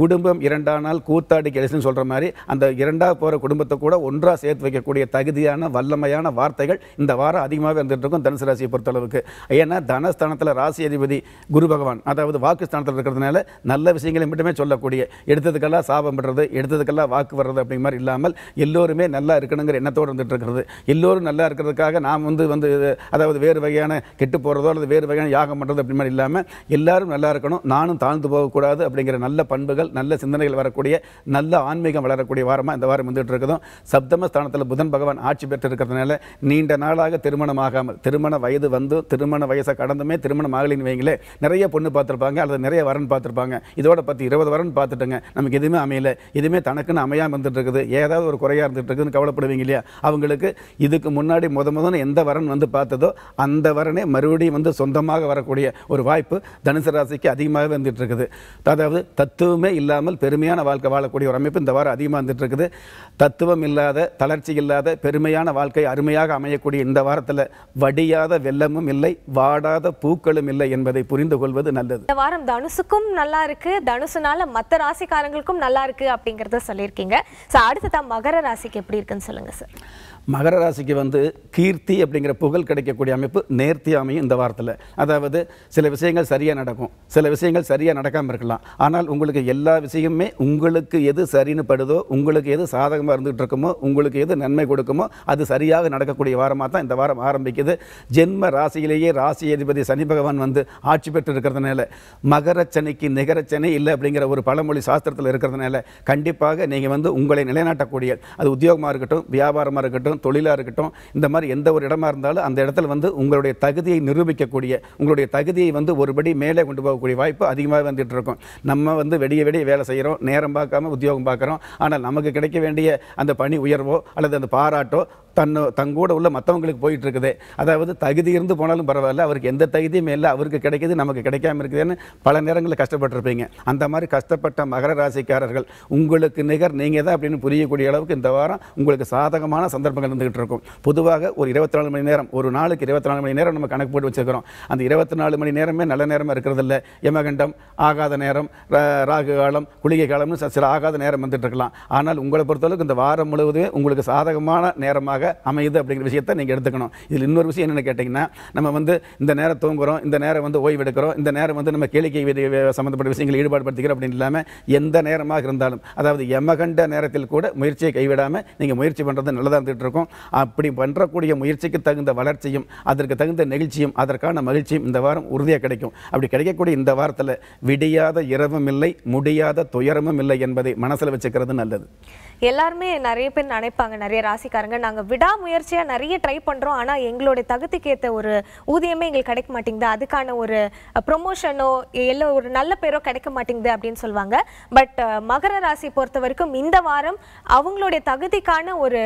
குடும்பம் நாள் கூத்தாடி கெலிசுன்னு சொல்கிற மாதிரி அந்த இரண்டாக போகிற குடும்பத்தை கூட ஒன்றாக சேர்த்து வைக்கக்கூடிய தகுதியான வல்லமையான வார்த்தைகள் இந்த வாரம் அதிகமாக இருந்துகிட்டு இருக்கும் தனுசு ராசியை பொறுத்தளவுக்கு ஏன்னா தனஸ்தானத்தில் ராசி அதிபதி குரு பகவான் அதாவது வாக்கு ஸ்தானத்தில் இருக்கிறதுனால நல்ல விஷயங்களை மட்டுமே சொல்லக்கூடிய எடுத்ததுக்கெல்லாம் சாபம் விடுறது எடுத்ததுக்கெல்லாம் வாக்கு வர்றது அப்படிங்கிற மாதிரி இல்லாமல் எல்லோருமே நல்லா இருக்கணுங்கிற எண்ணத்தோடு இருந்துகிட்டு இருக்கிறது எல்லோரும் நல்லா இருக்கிறதுக்காக அதுக்காக நாம் வந்து வந்து அதாவது வேறு வகையான கெட்டு போகிறதோ அல்லது வேறு வகையான யாகம் பண்ணுறது அப்படி மாதிரி இல்லாமல் எல்லாரும் நல்லா இருக்கணும் நானும் தாழ்ந்து போகக்கூடாது அப்படிங்கிற நல்ல பண்புகள் நல்ல சிந்தனைகள் வரக்கூடிய நல்ல ஆன்மீகம் வளரக்கூடிய வாரமாக இந்த வாரம் வந்துகிட்டு இருக்கிறதும் சப்தம ஸ்தானத்தில் புதன் பகவான் ஆட்சி பெற்று இருக்கிறதுனால நீண்ட நாளாக திருமணம் ஆகாமல் திருமண வயது வந்து திருமண வயசை கடந்துமே திருமணம் ஆகலின்னு வைங்களே நிறைய பொண்ணு பார்த்துருப்பாங்க அல்லது நிறைய வரன் பார்த்துருப்பாங்க இதோட பற்றி இருபது வரன் பார்த்துட்டுங்க நமக்கு எதுவுமே அமையல எதுவுமே தனக்குன்னு அமையாமல் வந்துட்டு இருக்குது ஏதாவது ஒரு குறையாக இருந்துட்டு இருக்குதுன்னு கவலைப்படுவீங்க இல்லையா அவங்களுக்கு இதுக்கு முன்னாடி முத முத இருந்ததுன்னு எந்த வரன் வந்து பார்த்ததோ அந்த வரனே மறுபடியும் வந்து சொந்தமாக வரக்கூடிய ஒரு வாய்ப்பு தனுசு ராசிக்கு அதிகமாக வந்துட்டு இருக்குது அதாவது தத்துவமே இல்லாமல் பெருமையான வாழ்க்கை வாழக்கூடிய ஒரு அமைப்பு இந்த வாரம் அதிகமாக வந்துட்டு இருக்குது தத்துவம் இல்லாத தளர்ச்சி இல்லாத பெருமையான வாழ்க்கை அருமையாக அமையக்கூடிய இந்த வாரத்தில் வடியாத வெள்ளமும் இல்லை வாடாத பூக்களும் இல்லை என்பதை புரிந்து கொள்வது நல்லது இந்த வாரம் தனுசுக்கும் நல்லா இருக்கு தனுசுனால மற்ற ராசிக்காரங்களுக்கும் நல்லா இருக்கு அப்படிங்கிறத சொல்லியிருக்கீங்க ஸோ அடுத்ததான் மகர ராசிக்கு எப்படி இருக்குன்னு சொல்லுங்க சார் மகர ராசிக்கு வந்து கீர்த்தி அப்படிங்கிற புகழ் கிடைக்கக்கூடிய அமைப்பு நேர்த்தி அமையும் இந்த வாரத்தில் அதாவது சில விஷயங்கள் சரியாக நடக்கும் சில விஷயங்கள் சரியாக நடக்காமல் இருக்கலாம் ஆனால் உங்களுக்கு எல்லா விஷயமுமே உங்களுக்கு எது சரின்னு படுதோ உங்களுக்கு எது சாதகமாக இருந்துகிட்டு இருக்குமோ உங்களுக்கு எது நன்மை கொடுக்குமோ அது சரியாக நடக்கக்கூடிய வாரமாக தான் இந்த வாரம் ஆரம்பிக்குது ஜென்ம ராசியிலேயே ராசி அதிபதி சனி பகவான் வந்து ஆட்சி பெற்று இருக்கிறதுனால மகர சனிக்கு நிகர சனி இல்லை அப்படிங்கிற ஒரு பழமொழி சாஸ்திரத்தில் இருக்கிறதுனால கண்டிப்பாக நீங்கள் வந்து உங்களை நிலைநாட்டக்கூடிய அது உத்தியோகமாக இருக்கட்டும் வியாபாரமாக இருக்கட்டும் இருக்கட்டும் தொழிலாக இருக்கட்டும் இந்த மாதிரி எந்த ஒரு இடமா இருந்தாலும் அந்த இடத்துல வந்து உங்களுடைய தகுதியை நிரூபிக்கக்கூடிய உங்களுடைய தகுதியை வந்து ஒருபடி மேலே கொண்டு போகக்கூடிய வாய்ப்பு அதிகமாக வந்துட்டு இருக்கும் நம்ம வந்து வெடிய வெடிய வேலை செய்கிறோம் நேரம் பார்க்காம உத்தியோகம் பார்க்குறோம் ஆனால் நமக்கு கிடைக்க வேண்டிய அந்த பணி உயர்வோ அல்லது அந்த பாராட்டோ தன் தங்கூட உள்ள மற்றவங்களுக்கு போயிட்டு இருக்குது அதாவது தகுதி இருந்து போனாலும் பரவாயில்ல அவருக்கு எந்த தகுதியுமே இல்லை அவருக்கு கிடைக்கிது நமக்கு கிடைக்காம இருக்குதுன்னு பல நேரங்களில் கஷ்டப்பட்டிருப்பீங்க அந்த மாதிரி கஷ்டப்பட்ட மகர ராசிக்காரர்கள் உங்களுக்கு நிகர் நீங்கள் தான் அப்படின்னு புரியக்கூடிய அளவுக்கு இந்த வாரம் உங்களுக்கு சாதகமான சந்தர்ப்பங்கள் இருந்துகிட்டு இருக்கும் பொதுவாக ஒரு இருபத்தி நாலு மணி நேரம் ஒரு நாளுக்கு இருபத்தி நாலு மணி நேரம் நம்ம கணக்கு போட்டு வச்சுருக்கிறோம் அந்த இருபத்தி நாலு மணி நேரமே நல்ல நேரமாக இருக்கிறதில்ல யமகண்டம் ஆகாத நேரம் ராகு காலம் குளிகை காலம்னு சில ஆகாத நேரம் வந்துட்டு இருக்கலாம் ஆனால் உங்களை பொறுத்தளவுக்கு இந்த வாரம் முழுவதுமே உங்களுக்கு சாதகமான நேரமாக வாய்ப்பாக அமையுது அப்படிங்கிற விஷயத்தை நீங்கள் எடுத்துக்கணும் இதில் இன்னொரு விஷயம் என்னென்னு கேட்டிங்கன்னா நம்ம வந்து இந்த நேரம் தூங்குகிறோம் இந்த நேரம் வந்து ஓய்வு எடுக்கிறோம் இந்த நேரம் வந்து நம்ம கேளிக்கை சம்மந்தப்பட்ட விஷயங்கள் ஈடுபாடுபடுத்திக்கிறோம் அப்படின்னு இல்லாமல் எந்த நேரமாக இருந்தாலும் அதாவது எமகண்ட நேரத்தில் கூட முயற்சியை கைவிடாமல் நீங்கள் முயற்சி பண்ணுறது நல்லதாக இருந்துகிட்டு இருக்கும் அப்படி பண்ணுறக்கூடிய முயற்சிக்கு தகுந்த வளர்ச்சியும் அதற்கு தகுந்த நெகிழ்ச்சியும் அதற்கான மகிழ்ச்சியும் இந்த வாரம் உறுதியாக கிடைக்கும் அப்படி கிடைக்கக்கூடிய இந்த வாரத்தில் விடியாத இரவும் இல்லை முடியாத துயரமும் இல்லை என்பதை மனசில் வச்சுக்கிறது நல்லது எல்லாருமே நிறைய பேர் நினைப்பாங்க நிறைய ராசிக்காரங்க நாங்கள் விடாமுயற்சியாக நிறைய ட்ரை பண்ணுறோம் ஆனால் எங்களுடைய தகுதிக்கேற்ற ஒரு ஊதியமே எங்களுக்கு கிடைக்க மாட்டேங்குது அதுக்கான ஒரு ப்ரொமோஷனோ இல்லை ஒரு நல்ல பேரோ கிடைக்க மாட்டேங்குது அப்படின்னு சொல்லுவாங்க பட் மகர ராசி பொறுத்த வரைக்கும் இந்த வாரம் அவங்களுடைய தகுதிக்கான ஒரு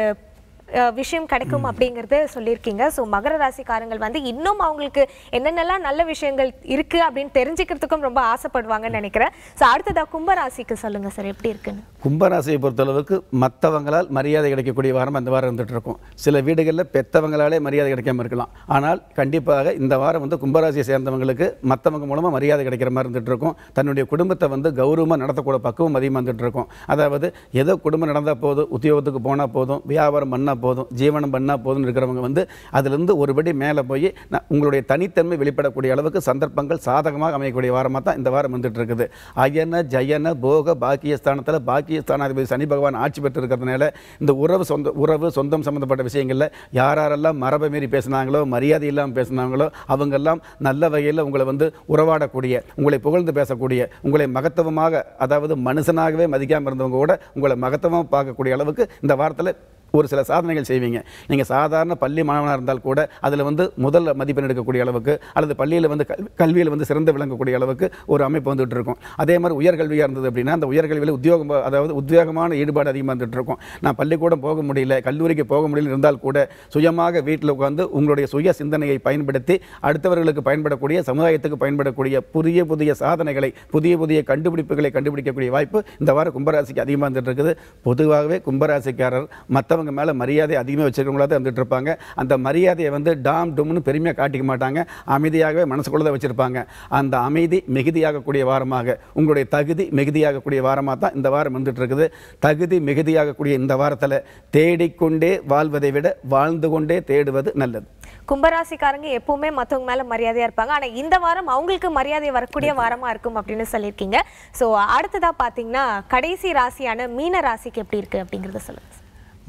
விஷயம் கிடைக்கும் அப்படிங்கிறத சொல்லியிருக்கீங்க ஸோ மகர ராசிக்காரங்கள் வந்து இன்னும் அவங்களுக்கு என்னென்னலாம் நல்ல விஷயங்கள் இருக்குது அப்படின்னு தெரிஞ்சுக்கிறதுக்கும் ரொம்ப ஆசைப்படுவாங்கன்னு நினைக்கிறேன் ஸோ அடுத்ததாக கும்பராசிக்கு சொல்லுங்கள் சார் எப்படி இருக்குன்னு கும்பராசியை பொறுத்தளவுக்கு மற்றவங்களால் மரியாதை கிடைக்கக்கூடிய வாரம் அந்த வாரம் இருந்துகிட்டு இருக்கும் சில வீடுகளில் பெற்றவங்களாலே மரியாதை கிடைக்காம இருக்கலாம் ஆனால் கண்டிப்பாக இந்த வாரம் வந்து கும்பராசியை சேர்ந்தவங்களுக்கு மற்றவங்க மூலமாக மரியாதை கிடைக்கிற மாதிரி இருந்துட்டு இருக்கும் தன்னுடைய குடும்பத்தை வந்து கௌரவமாக நடத்தக்கூட பக்குவம் அதிகமாக இருந்துட்டு இருக்கும் அதாவது ஏதோ குடும்பம் நடந்தால் போதும் உத்தியோகத்துக்கு போனால் போதும் வியாபாரம் பண்ணால் பண்ணால் போதும் ஜீவனம் பண்ணால் போதும்னு இருக்கிறவங்க வந்து அதிலிருந்து ஒருபடி மேலே போய் உங்களுடைய தனித்தன்மை வெளிப்படக்கூடிய அளவுக்கு சந்தர்ப்பங்கள் சாதகமாக அமையக்கூடிய வாரமாக தான் இந்த வாரம் வந்துட்டு இருக்குது அயன ஜயன போக பாக்கியஸ்தானத்தில் பாக்கியஸ்தானாதிபதி சனி பகவான் ஆட்சி பெற்று இருக்கிறதுனால இந்த உறவு சொந்த உறவு சொந்தம் சம்மந்தப்பட்ட விஷயங்களில் யாரெல்லாம் மரபை மீறி பேசினாங்களோ மரியாதை இல்லாமல் பேசினாங்களோ அவங்கெல்லாம் நல்ல வகையில் உங்களை வந்து உறவாடக்கூடிய உங்களை புகழ்ந்து பேசக்கூடிய உங்களை மகத்துவமாக அதாவது மனுஷனாகவே மதிக்காமல் இருந்தவங்க கூட உங்களை மகத்துவமாக பார்க்கக்கூடிய அளவுக்கு இந்த வாரத்தில் ஒரு சில சாதனைகள் செய்வீங்க நீங்கள் சாதாரண பள்ளி மாணவனாக இருந்தால் கூட அதில் வந்து முதல் மதிப்பெண் எடுக்கக்கூடிய அளவுக்கு அல்லது பள்ளியில் வந்து கல்வியில் வந்து சிறந்து விளங்கக்கூடிய அளவுக்கு ஒரு அமைப்பு வந்துட்டு இருக்கும் அதே மாதிரி உயர்கல்வியாக இருந்தது அப்படின்னா அந்த உயர்கல்வியில் உத்தியோகம் அதாவது உத்தியோகமான ஈடுபாடு அதிகமாக இருந்துட்டு இருக்கும் நான் பள்ளிக்கூடம் போக முடியல கல்லூரிக்கு போக முடியல இருந்தால் கூட சுயமாக வீட்டில் உட்காந்து உங்களுடைய சுய சிந்தனையை பயன்படுத்தி அடுத்தவர்களுக்கு பயன்படக்கூடிய சமுதாயத்துக்கு பயன்படக்கூடிய புதிய புதிய சாதனைகளை புதிய புதிய கண்டுபிடிப்புகளை கண்டுபிடிக்கக்கூடிய வாய்ப்பு இந்த வாரம் கும்பராசிக்கு அதிகமாக இருந்துட்டு இருக்குது பொதுவாகவே கும்பராசிக்காரர் மற்ற மற்றவங்க மேலே மரியாதை அதிகமாக வச்சுருக்கவங்களா தான் இருந்துட்டு இருப்பாங்க அந்த மரியாதையை வந்து டாம் டொம்னு பெருமையாக காட்டிக்க மாட்டாங்க அமைதியாகவே மனசுக்குள்ளே தான் வச்சுருப்பாங்க அந்த அமைதி மிகுதியாகக்கூடிய வாரமாக உங்களுடைய தகுதி மிகுதியாகக்கூடிய வாரமாக தான் இந்த வாரம் வந்துட்டு இருக்குது தகுதி மிகுதியாகக்கூடிய இந்த வாரத்தில் தேடிக்கொண்டே வாழ்வதை விட வாழ்ந்து கொண்டே தேடுவது நல்லது கும்பராசிக்காரங்க எப்பவுமே மற்றவங்க மேலே மரியாதையாக இருப்பாங்க ஆனால் இந்த வாரம் அவங்களுக்கு மரியாதை வரக்கூடிய வாரமாக இருக்கும் அப்படின்னு சொல்லியிருக்கீங்க ஸோ அடுத்ததாக பார்த்தீங்கன்னா கடைசி ராசியான மீன ராசிக்கு எப்படி இருக்குது அப்படிங்கறத சொல்லுங்க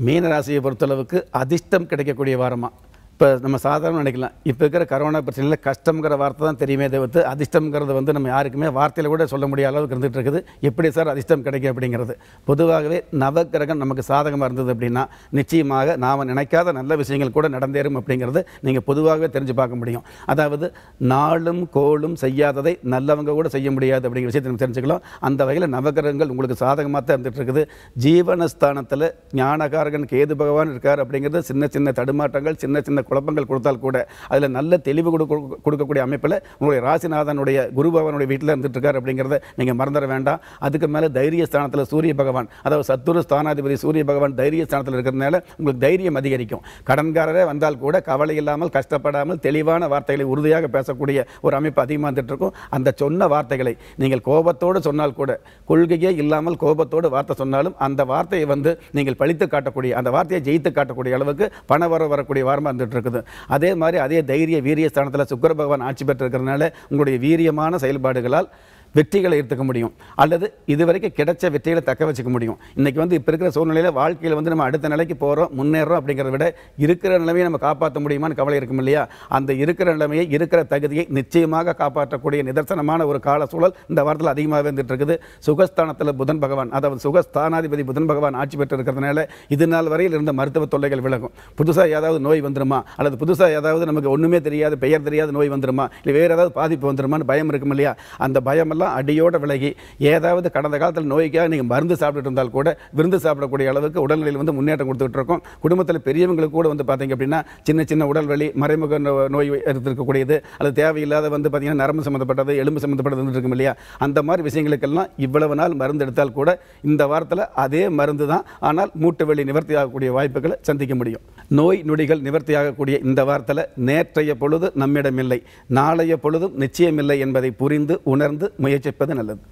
மீனராசியை பொறுத்தளவுக்கு அதிர்ஷ்டம் கிடைக்கக்கூடிய வாரமாக இப்போ நம்ம சாதாரண நினைக்கலாம் இப்போ இருக்கிற கரோனா பிரச்சனையில் கஷ்டங்கிற வார்த்தை தான் தெரியுமே தவிர்த்து அதிர்ஷ்டங்கிறது வந்து நம்ம யாருக்குமே வார்த்தையில் கூட சொல்ல முடியாத அளவுக்கு இருந்துகிட்டு இருக்குது எப்படி சார் அதிர்ஷ்டம் கிடைக்கும் அப்படிங்கிறது பொதுவாகவே நவக்கிரகம் நமக்கு சாதகமாக இருந்தது அப்படின்னா நிச்சயமாக நாம் நினைக்காத நல்ல விஷயங்கள் கூட நடந்தேறும் அப்படிங்கிறது நீங்கள் பொதுவாகவே தெரிஞ்சு பார்க்க முடியும் அதாவது நாளும் கோளும் செய்யாததை நல்லவங்க கூட செய்ய முடியாது அப்படிங்கிற விஷயத்தை நம்ம தெரிஞ்சுக்கலாம் அந்த வகையில் நவக்கிரகங்கள் உங்களுக்கு சாதகமாக தான் இருந்துகிட்டு இருக்குது ஜீவனஸ்தானத்தில் ஞானகாரகன் கேது பகவான் இருக்கார் அப்படிங்கிறது சின்ன சின்ன தடுமாற்றங்கள் சின்ன சின்ன குழப்பங்கள் கொடுத்தால் கூட அதில் நல்ல தெளிவு கொடுக்க கொடுக்கக்கூடிய அமைப்பில் உங்களுடைய ராசிநாதனுடைய குரு பகவானுடைய வீட்டில் இருந்துட்டு இருக்கார் அப்படிங்கிறத நீங்கள் மறந்துட வேண்டாம் அதுக்கு மேலே தைரிய ஸ்தானத்தில் சூரிய பகவான் அதாவது சத்துரு ஸ்தானாதிபதி சூரிய பகவான் தைரிய ஸ்தானத்தில் இருக்கிறதுனால உங்களுக்கு தைரியம் அதிகரிக்கும் கடன்காரரே வந்தால் கூட கவலை இல்லாமல் கஷ்டப்படாமல் தெளிவான வார்த்தைகளை உறுதியாக பேசக்கூடிய ஒரு அமைப்பு அதிகமாக இருந்துட்டு அந்த சொன்ன வார்த்தைகளை நீங்கள் கோபத்தோடு சொன்னால் கூட கொள்கையே இல்லாமல் கோபத்தோடு வார்த்தை சொன்னாலும் அந்த வார்த்தையை வந்து நீங்கள் பழித்து காட்டக்கூடிய அந்த வார்த்தையை ஜெயித்து காட்டக்கூடிய அளவுக்கு பண வர வரக்கூடிய வாரமாக இருந்துட்டு பெற்றிருக்குது அதே மாதிரி அதே தைரிய வீரிய ஸ்தானத்தில் சுக்கர பகவான் ஆட்சி பெற்றிருக்கிறதுனால உங்களுடைய வீரியமான செயல்பாடுகளால் வெற்றிகளை ஏற்றுக்க முடியும் அல்லது இது வரைக்கும் கிடைச்ச வெற்றிகளை தக்க வச்சுக்க முடியும் இன்றைக்கி வந்து இப்போ இருக்கிற சூழ்நிலையில் வாழ்க்கையில் வந்து நம்ம அடுத்த நிலைக்கு போகிறோம் முன்னேறோம் அப்படிங்கிறத விட இருக்கிற நிலைமையை நம்ம காப்பாற்ற முடியுமான்னு கவலை இருக்கும் இல்லையா அந்த இருக்கிற நிலைமையை இருக்கிற தகுதியை நிச்சயமாக காப்பாற்றக்கூடிய நிதர்சனமான ஒரு கால சூழல் இந்த வாரத்தில் அதிகமாக வந்துட்டு இருக்குது சுகஸ்தானத்தில் புதன் பகவான் அதாவது சுகஸ்தானாதிபதி புதன் பகவான் ஆட்சி பெற்று இருக்கிறதுனால இது நாள் வரையில் இருந்த மருத்துவ தொல்லைகள் விலகும் புதுசாக ஏதாவது நோய் வந்துருமா அல்லது புதுசாக ஏதாவது நமக்கு ஒன்றுமே தெரியாது பெயர் தெரியாத நோய் வந்துருமா இல்லை வேறு ஏதாவது பாதிப்பு வந்துருமான்னு பயம் இருக்கும் இல்லையா அந்த பயமெல்லாம் கண்டிப்பாக அடியோடு விலகி ஏதாவது கடந்த காலத்தில் நோய்க்காக நீங்கள் மருந்து சாப்பிட்டுட்டு இருந்தால் கூட விருந்து சாப்பிடக்கூடிய அளவுக்கு உடல்நிலையில் வந்து முன்னேற்றம் கொடுத்துட்டு இருக்கோம் குடும்பத்தில் பெரியவங்களுக்கு கூட வந்து பார்த்தீங்க அப்படின்னா சின்ன சின்ன உடல் வலி மறைமுக நோய் இருக்கக்கூடியது அது தேவையில்லாத வந்து பார்த்தீங்கன்னா நரம்பு சம்மந்தப்பட்டது எலும்பு சம்மந்தப்பட்டது இருக்கும் இல்லையா அந்த மாதிரி விஷயங்களுக்கெல்லாம் இவ்வளவு நாள் மருந்து எடுத்தால் கூட இந்த வாரத்தில் அதே மருந்து தான் ஆனால் மூட்டு வலி நிவர்த்தி ஆகக்கூடிய வாய்ப்புகளை சந்திக்க முடியும் நோய் நொடிகள் நிவர்த்தி ஆகக்கூடிய இந்த வாரத்தில் நேற்றைய பொழுது நம்மிடமில்லை நாளைய பொழுதும் நிச்சயமில்லை என்பதை புரிந்து உணர்ந்து முயற்சிப்பது நல்லது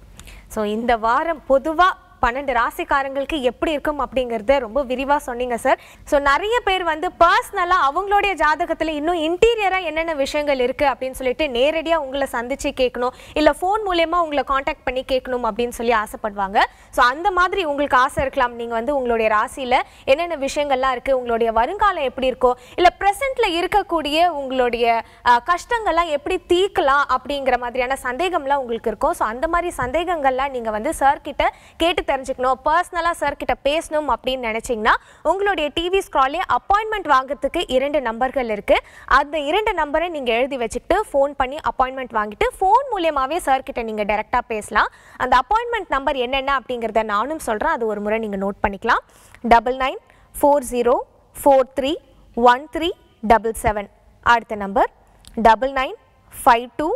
ஸோ இந்த வாரம் பொதுவாக பன்னெண்டு ராசிக்காரங்களுக்கு எப்படி இருக்கும் அப்படிங்கிறத ரொம்ப விரிவாக சொன்னீங்க சார் ஸோ நிறைய பேர் வந்து பர்சனலாக அவங்களுடைய ஜாதகத்தில் இன்னும் இன்டீரியராக என்னென்ன விஷயங்கள் இருக்குது அப்படின்னு சொல்லிட்டு நேரடியாக உங்களை சந்தித்து கேட்கணும் இல்லை ஃபோன் மூலயமா உங்களை காண்டாக்ட் பண்ணி கேட்கணும் அப்படின்னு சொல்லி ஆசைப்படுவாங்க ஸோ அந்த மாதிரி உங்களுக்கு ஆசை இருக்கலாம் நீங்கள் வந்து உங்களுடைய ராசியில் என்னென்ன விஷயங்கள்லாம் இருக்குது உங்களுடைய வருங்காலம் எப்படி இருக்கோ இல்லை ப்ரெசண்ட்டில் இருக்கக்கூடிய உங்களுடைய கஷ்டங்கள்லாம் எப்படி தீர்க்கலாம் அப்படிங்கிற மாதிரியான சந்தேகம்லாம் உங்களுக்கு இருக்கும் ஸோ அந்த மாதிரி சந்தேகங்கள்லாம் நீங்கள் வந்து சார்கிட்ட கேட்டு தெரிஞ்சுக்கணும் பர்சனலாக சார் கிட்ட பேசணும் அப்படின்னு நினச்சிங்கன்னா உங்களுடைய டிவி ஸ்க்ராலே அப்பாயின்மெண்ட் வாங்குறதுக்கு இரண்டு நம்பர்கள் இருக்குது அந்த இரண்டு நம்பரை நீங்கள் எழுதி வச்சுக்கிட்டு ஃபோன் பண்ணி அப்பாயின்மெண்ட் வாங்கிட்டு ஃபோன் மூலியமாகவே சார் கிட்ட நீங்கள் டேரெக்டாக பேசலாம் அந்த அப்பாயின்மெண்ட் நம்பர் என்னென்ன அப்படிங்கிறத நானும் சொல்கிறேன் அது ஒரு முறை நீங்கள் நோட் பண்ணிக்கலாம் double nine four zero four three one three double seven அடுத்த number double nine five two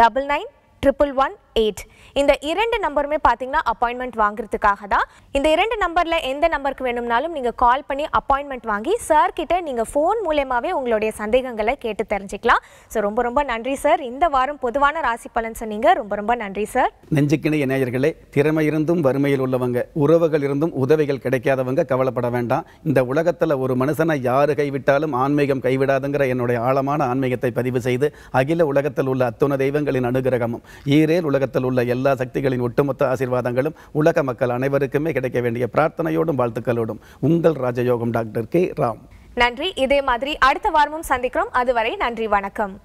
double nine triple one eight இந்த இரண்டு நம்பருமே பார்த்தீங்கன்னா அப்பாயின்மெண்ட் வாங்குறதுக்காக தான் இந்த இரண்டு நம்பரில் எந்த நம்பருக்கு வேணும்னாலும் நீங்கள் கால் பண்ணி அப்பாயின்மெண்ட் வாங்கி சார் கிட்ட நீங்கள் ஃபோன் மூலயமாவே உங்களுடைய சந்தேகங்களை கேட்டு தெரிஞ்சுக்கலாம் ஸோ ரொம்ப ரொம்ப நன்றி சார் இந்த வாரம் பொதுவான ராசி பலன் சொன்னீங்க ரொம்ப ரொம்ப நன்றி சார் நெஞ்சுக்கிணைய நேயர்களே திறமை இருந்தும் வறுமையில் உள்ளவங்க உறவுகள் இருந்தும் உதவிகள் கிடைக்காதவங்க கவலைப்பட வேண்டாம் இந்த உலகத்தில் ஒரு மனுஷனை யார் கைவிட்டாலும் ஆன்மீகம் கைவிடாதுங்கிற என்னுடைய ஆழமான ஆன்மீகத்தை பதிவு செய்து அகில உலகத்தில் உள்ள அத்துண தெய்வங்களின் அனுகிரகமும் ஈரேல் உலக உலகத்தில் உள்ள எல்லா சக்திகளின் ஒட்டுமொத்த ஆசீர்வாதங்களும் உலக மக்கள் அனைவருக்குமே கிடைக்க வேண்டிய பிரார்த்தனையோடும் வாழ்த்துக்களோடும் உங்கள் ராஜயோகம் டாக்டர் கே ராம் நன்றி இதே மாதிரி அடுத்த வாரமும் சந்திக்கிறோம் அதுவரை நன்றி வணக்கம்